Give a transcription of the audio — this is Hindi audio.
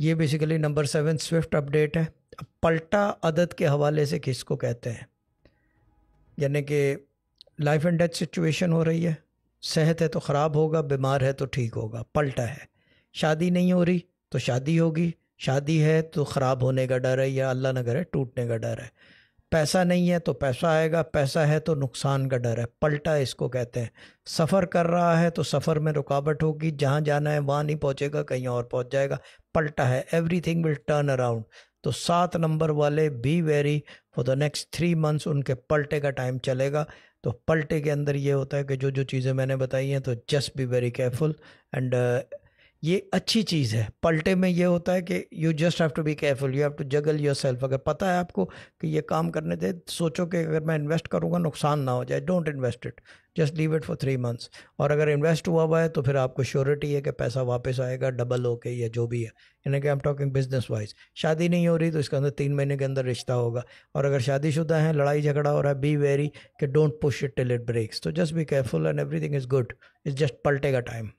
ये basically number seven swift update है पलटा अदद के हवाले से किसको कहते हैं यानी कि लाइफ एंड डेथ सिचुएशन हो रही है सेहत है तो ख़राब होगा बीमार है तो ठीक होगा पलटा है शादी नहीं हो रही तो शादी होगी शादी है तो ख़राब होने का डर है या अल्लाह न करे टूटने का डर है पैसा नहीं है तो पैसा आएगा पैसा है तो नुकसान का डर है पलटा इसको कहते हैं सफ़र कर रहा है तो सफ़र में रुकावट होगी जहाँ जाना है वहाँ नहीं पहुँचेगा कहीं और पहुँच जाएगा पलटा है everything will turn around तो सात नंबर वाले be very for the next three months उनके पलटे का टाइम चलेगा तो पलटे के अंदर ये होता है कि जो जो चीज़ें मैंने बताई हैं तो just be very careful and ये अच्छी चीज़ है पलटे में ये होता है कि you just have to be careful you have to juggle yourself अगर पता है आपको कि ये काम करने दे सोचो कि अगर मैं इन्वेस्ट करूँगा नुकसान ना हो जाए don't invest it just leave it for three months और अगर इन्वेस्ट हुआ हुआ है तो फिर आपको श्योरिटी है कि पैसा वापस आएगा डबल हो के या जो भी है यानी कि I am talking business wise शादी नहीं हो रही तो इसके अंदर तीन महीने के अंदर रिश्ता होगा और अगर शादीशुदा है लड़ाई झगड़ा हो रहा है बी वेरी कि don't push it till it breaks तो just be careful and everything is good is just पलटेगा टाइम